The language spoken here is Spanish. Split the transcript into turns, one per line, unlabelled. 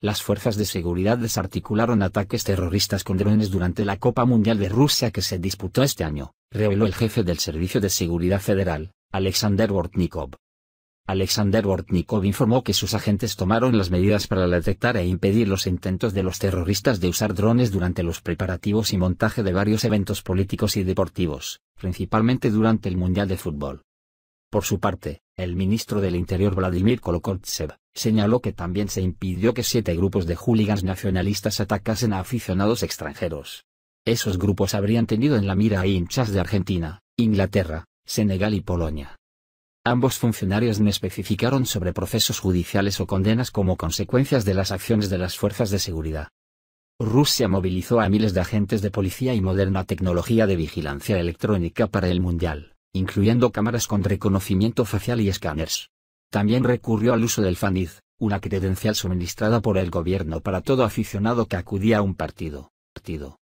las fuerzas de seguridad desarticularon ataques terroristas con drones durante la Copa Mundial de Rusia que se disputó este año, reveló el jefe del Servicio de Seguridad Federal, Alexander Bortnikov. Alexander Bortnikov informó que sus agentes tomaron las medidas para detectar e impedir los intentos de los terroristas de usar drones durante los preparativos y montaje de varios eventos políticos y deportivos, principalmente durante el Mundial de Fútbol. Por su parte, el ministro del Interior Vladimir Kolokotsev señaló que también se impidió que siete grupos de hooligans nacionalistas atacasen a aficionados extranjeros. Esos grupos habrían tenido en la mira a hinchas de Argentina, Inglaterra, Senegal y Polonia. Ambos funcionarios no especificaron sobre procesos judiciales o condenas como consecuencias de las acciones de las fuerzas de seguridad. Rusia movilizó a miles de agentes de policía y moderna tecnología de vigilancia electrónica para el Mundial, incluyendo cámaras con reconocimiento facial y escáneres. También recurrió al uso del FANIZ, una credencial suministrada por el gobierno para todo aficionado que acudía a un partido. partido.